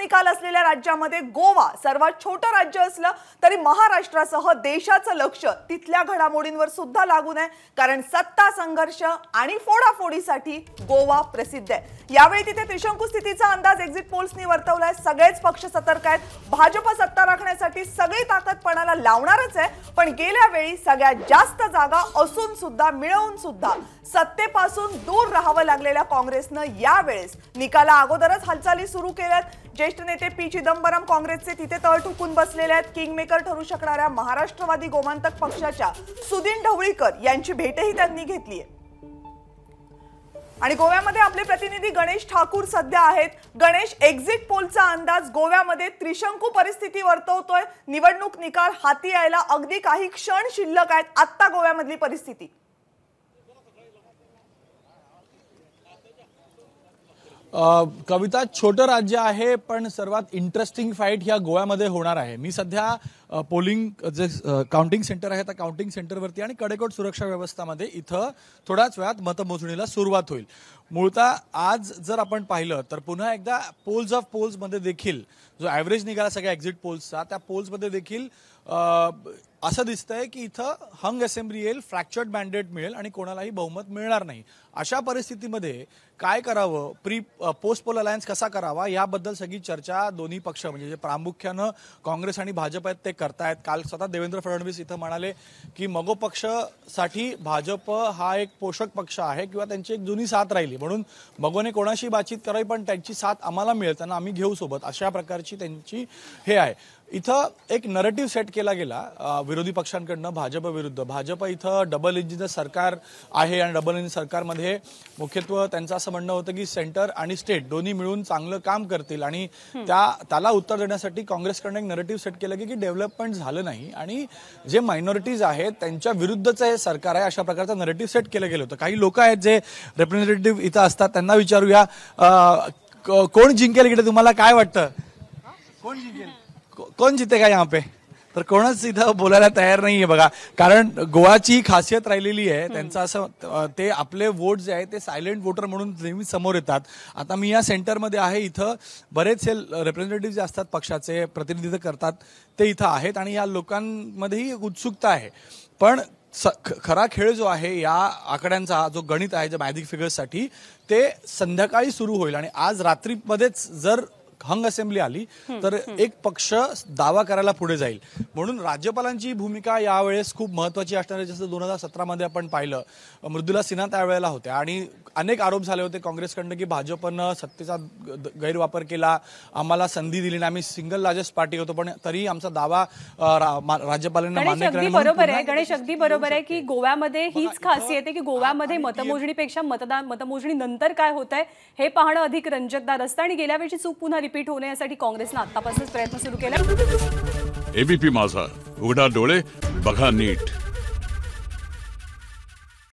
निकाल असलेल्या राज्यामध्ये गोवा सर्वात छोटं राज्य असलं तरी महाराष्ट्रासह देशाचं लक्ष तिथल्या घडामोडींवर सुद्धा लागू नये कारण सत्ता संघर्ष आणि फोडाफोडीसाठी गोवा प्रसिद्ध आहे यावेळी तिथे त्रिशंकू स्थितीचा अंदाज एक्झिट पोल्सनी वर्तवलाय सगळेच पक्ष सतर्क आहेत भाजप सत्ता राखण्यासाठी सगळी ताकद पणाला लावणारच आहे पण गेल्या वेळी सगळ्यात जास्त जागा असून सुद्धा मिळवून सुद्धा सत्तेपासून दूर राहावं लागलेल्या काँग्रेसनं यावेळेस निकाला अगोदरच हालचाली सुरू केल्यात ज्येष्ठ नेते पी चिदंबरम काँग्रेसचे तिथे तळ बसलेले आहेत किंगमेकर ठरू शकणाऱ्या महाराष्ट्रवादी गोमांतक पक्षाच्या सुदीन ढवळीकर यांची भेटही त्यांनी घेतली आहे आणि गोव्यामध्ये आपले प्रतिनिधी गणेश ठाकूर सध्या आहेत गणेश एक्झिट पोलचा अंदाज गोव्यामध्ये त्रिशंकू परिस्थिती वर्तवतोय निवडणूक निकाल हाती यायला अगदी काही क्षण शिल्लक आहेत आत्ता गोव्यामधली परिस्थिती कविता छोटं राज्य आहे पण सर्वात इंटरेस्टिंग फाईट ह्या गोव्यामध्ये होणार आहे मी सध्या पोलिंग जे काउंटिंग सेंटर आहे त्या काउंटिंग सेंटरवरती आणि कडेकोट सुरक्षा व्यवस्थामध्ये इथं थोड्याच वेळात मतमोजणीला सुरुवात होईल मूळतः आज जर आपण पाहिलं तर पुन्हा एकदा पोल्स ऑफ पोल्समध्ये देखील जो ॲव्हरेज निघाला सगळ्या एक्झिट पोल्सचा त्या पोल्समध्ये देखील असं आहे की इथं हंग असेंब्ली येईल फ्रॅक्चर्ड मॅन्डेट मिळेल आणि कोणालाही बहुमत मिळणार नाही अशा परिस्थितीमध्ये काय करावं प्री पोस्ट पोल अलायन्स कसा करावा याबद्दल सगळी चर्चा दोन्ही पक्ष म्हणजे जे प्रामुख्यानं काँग्रेस आणि भाजप आहेत ते करतायत काल स्वतः देवेंद्र फडणवीस इथं म्हणाले की मगो पक्षसाठी भाजप हा एक पोषक पक्ष आहे किंवा त्यांची एक जुनी साथ राहिली म्हणून मगोने कोणाशी बातचीत करावी पण त्यांची साथ आम्हाला मिळेल त्यांना आम्ही घेऊ सोबत अशा प्रकारची त्यांची हे आहे इथं एक नरेटिव्ह सेट केला गेला विरोधी पक्षांकडनं भाजप विरुद्ध भाजप इथं डबल इंजिन सरकार आहे आणि डबल इंजिन सरकारमध्ये मुख्यत्व त्यांचं असं म्हणणं होतं की सेंटर आणि स्टेट दोन्ही मिळून चांगलं काम करतील आणि त्या त्याला उत्तर देण्यासाठी काँग्रेसकडनं एक नरेटिव्ह सेट केलं की डेव्हलपमेंट झालं नाही आणि जे मायनॉरिटीज आहेत त्यांच्या विरुद्धचं हे सरकार आहे अशा प्रकारचं नरेटिव्ह सेट केलं गेलं होतं काही लोक आहेत जे रिप्रेझेंटेटिव्ह इथं असतात त्यांना विचारूया कोण जिंकेल इकडे तुम्हाला काय वाटतं कोण जिंकेल कोण का यहाँ पे तर कोणच इथं बोलायला तयार नाहीये बघा कारण गोवाची खासियत राहिलेली आहे त्यांचं असं ते आपले वोट जे आहे ते सायलेंट वोटर म्हणून नेहमी समोर येतात आता मी या सेंटरमध्ये आहे इथं बरेचसे रिप्रेझेंटेटिव्ह जे असतात पक्षाचे प्रतिनिधित्व करतात ते इथं आहेत आणि या लोकांमध्येही उत्सुकता आहे पण खरा खेळ जो आहे या आकड्यांचा जो गणित आहे जे मॅजिक फिगर्ससाठी ते संध्याकाळी सुरू होईल आणि आज रात्रीमध्येच जर हंग असेंब्ली आली तर एक पक्ष दावा करायला पुढे जाईल म्हणून राज्यपालांची भूमिका यावेळेस खूप महत्वाची असणार आहे जसं दोन हजार मध्ये आपण पाहिलं मृदुला सिन्हा त्यावेळेला होत्या आणि अनेक आरोप झाले होते काँग्रेसकडनं की भाजपनं सत्तेचा गैरवापर केला आम्हाला संधी दिली नाही आम्ही सिंगल लार्जेस्ट पार्टी होतो पण तरी आमचा दावा राज्यपालांना मान्य बरोबर आहे गणेश अगदी बरोबर आहे की गोव्यामध्ये हीच खासियत आहे की गोव्यामध्ये मतमोजणीपेक्षा मतदान मतमोजणी नंतर काय होत आहे हे पाहणं अधिक रंजकदार असतं आणि गेल्या वेळची चूक पुन्हा रिपीट होण्यासाठी यासाठी काँग्रेसनं आतापासूनच प्रयत्न सुरू केला एबीपी माझा उघडा डोळे बघा नीट